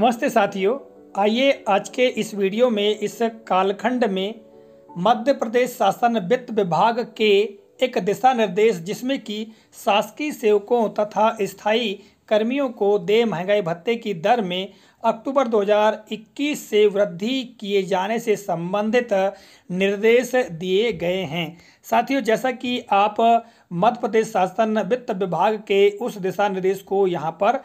नमस्ते साथियों आइए आज के इस वीडियो में इस कालखंड में मध्य प्रदेश शासन वित्त विभाग के एक दिशा निर्देश जिसमें कि शासकीय सेवकों तथा स्थायी कर्मियों को दे महंगाई भत्ते की दर में अक्टूबर 2021 से वृद्धि किए जाने से संबंधित निर्देश दिए गए हैं साथियों जैसा कि आप मध्य प्रदेश शासन वित्त विभाग के उस दिशा निर्देश को यहाँ पर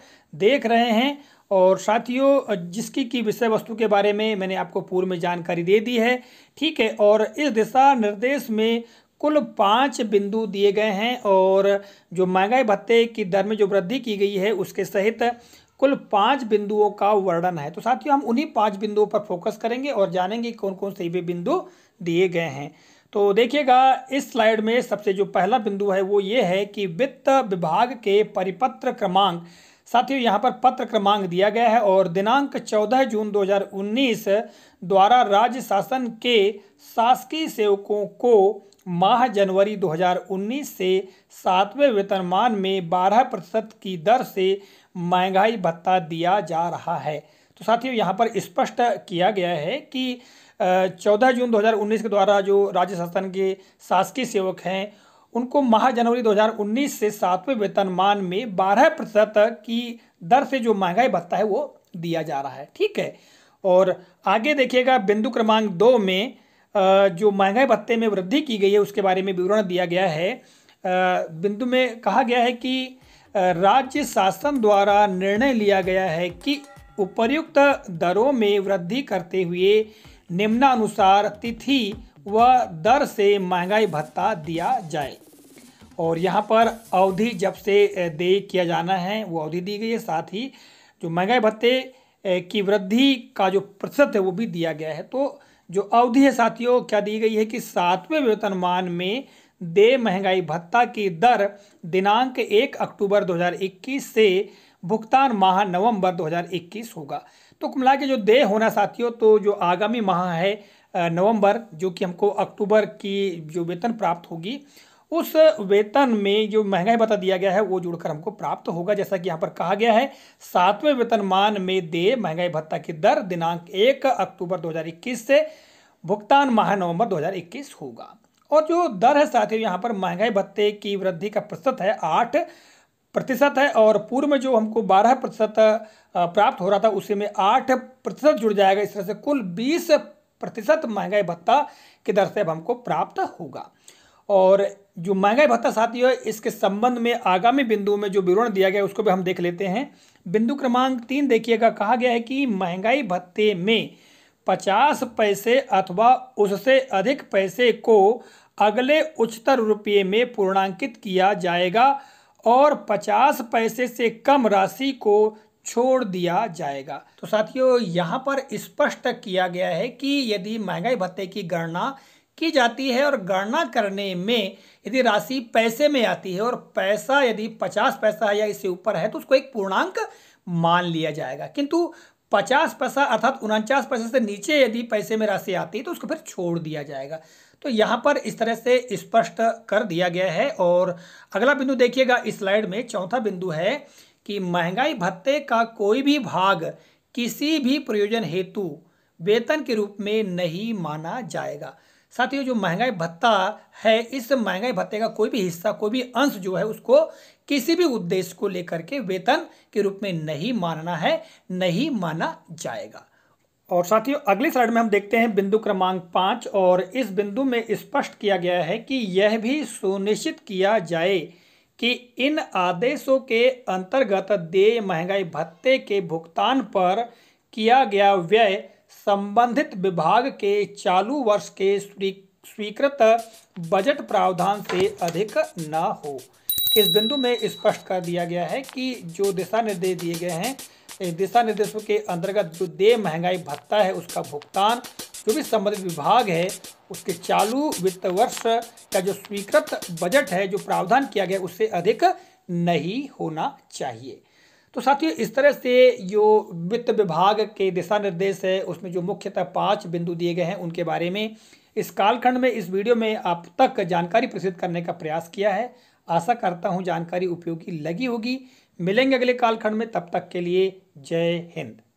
देख रहे हैं और साथियों जिसकी की विषय वस्तु के बारे में मैंने आपको पूर्व में जानकारी दे दी है ठीक है और इस दिशा निर्देश में कुल पाँच बिंदु दिए गए हैं और जो महंगाई भत्ते की दर में जो वृद्धि की गई है उसके सहित कुल पाँच बिंदुओं का वर्णन है तो साथियों हम उन्हीं पाँच बिंदुओं पर फोकस करेंगे और जानेंगे कौन कौन से वे बिंदु दिए गए हैं तो देखिएगा इस स्लाइड में सबसे जो पहला बिंदु है वो ये है कि वित्त विभाग के परिपत्र क्रमांक साथियों यहाँ पर पत्र क्रमांक दिया गया है और दिनांक 14 जून 2019 द्वारा राज्य शासन के शासकीय सेवकों को माह जनवरी 2019 से सातवें वेतनमान में 12 प्रतिशत की दर से महंगाई भत्ता दिया जा रहा है तो साथियों यहाँ पर स्पष्ट किया गया है कि 14 जून 2019 के द्वारा जो राज्य शासन के शासकीय सेवक हैं उनको माह जनवरी 2019 से सातवें वेतनमान में 12 प्रतिशत की दर से जो महंगाई भत्ता है वो दिया जा रहा है ठीक है और आगे देखिएगा बिंदु क्रमांक दो में जो महंगाई भत्ते में वृद्धि की गई है उसके बारे में विवरण दिया गया है बिंदु में कहा गया है कि राज्य शासन द्वारा निर्णय लिया गया है कि उपर्युक्त दरों में वृद्धि करते हुए निम्नानुसार तिथि वह दर से महंगाई भत्ता दिया जाए और यहाँ पर अवधि जब से देय किया जाना है वो अवधि दी गई है साथ ही जो महंगाई भत्ते की वृद्धि का जो प्रतिशत है वो भी दिया गया है तो जो अवधि है साथियों क्या दी गई है कि सातवें वेतनमान में दे महंगाई भत्ता की दर दिनांक एक अक्टूबर 2021 से भुगतान माह नवंबर 2021 होगा तो कुमला के जो दे होना साथियों तो जो आगामी माह है नवंबर जो कि हमको अक्टूबर की जो वेतन प्राप्त होगी उस वेतन में जो महंगाई भत्ता दिया गया है वो जुड़कर हमको प्राप्त होगा जैसा कि यहाँ पर कहा गया है सातवें वेतनमान में दे महंगाई भत्ता की दर दिनांक एक अक्टूबर 2021 से भुगतान माह नवंबर 2021 होगा और जो दर है साथियों यहाँ पर महंगाई भत्ते की वृद्धि का प्रतिशत है आठ प्रतिशत है और पूर्व में जो हमको बारह प्रतिशत प्राप्त हो रहा था उसी में आठ प्रतिशत जुड़ जाएगा इस तरह से कुल बीस प्रतिशत महंगाई भत्ता की दर से अब हमको प्राप्त होगा और जो महंगाई भत्ता साथियों इसके संबंध में आगामी बिंदु में जो विवरण दिया गया है उसको भी हम देख लेते हैं बिंदु क्रमांक तीन देखिएगा कहा गया है कि महंगाई भत्ते में पचास पैसे अथवा उससे अधिक पैसे को अगले उच्चतर रुपये में पूर्णांकित किया जाएगा और पचास पैसे से कम राशि को छोड़ दिया जाएगा तो साथियों यहाँ पर स्पष्ट किया गया है कि यदि महंगाई भत्ते की गणना की जाती है और गणना करने में यदि राशि पैसे में आती है और पैसा यदि पचास पैसा है या इससे ऊपर है तो उसको एक पूर्णांक मान लिया जाएगा किंतु पचास पैसा अर्थात उनचास पैसे से नीचे यदि पैसे में राशि आती है तो उसको फिर छोड़ दिया जाएगा तो यहाँ पर इस तरह से स्पष्ट कर दिया गया है और अगला बिंदु देखिएगा इस स्लाइड में चौथा बिंदु है कि महंगाई भत्ते का कोई भी भाग किसी भी प्रयोजन हेतु वेतन के रूप में नहीं माना जाएगा साथियों जो महंगाई भत्ता है इस महंगाई भत्ते का कोई भी हिस्सा कोई भी अंश जो है उसको किसी भी उद्देश्य को लेकर के वेतन के रूप में नहीं मानना है नहीं माना जाएगा और साथियों अगली स्लाइड में हम देखते हैं बिंदु क्रमांक पाँच और इस बिंदु में स्पष्ट किया गया है कि यह भी सुनिश्चित किया जाए कि इन आदेशों के अंतर्गत देय महंगाई भत्ते के भुगतान पर किया गया व्यय संबंधित विभाग के चालू वर्ष के स्वीकृत बजट प्रावधान से अधिक न हो इस बिंदु में स्पष्ट कर दिया गया है कि जो दिशा निर्देश दिए गए हैं दिशा निर्देशों के अंतर्गत जो देय महंगाई भत्ता है उसका भुगतान जो भी संबंधित विभाग है उसके चालू वित्त वर्ष का जो स्वीकृत बजट है जो प्रावधान किया गया उससे अधिक नहीं होना चाहिए तो साथियों इस तरह से जो वित्त विभाग के दिशा निर्देश है उसमें जो मुख्यतः पाँच बिंदु दिए गए हैं उनके बारे में इस कालखंड में इस वीडियो में आप तक जानकारी प्रसिद्ध करने का प्रयास किया है आशा करता हूँ जानकारी उपयोगी लगी होगी मिलेंगे अगले कालखंड में तब तक के लिए जय हिंद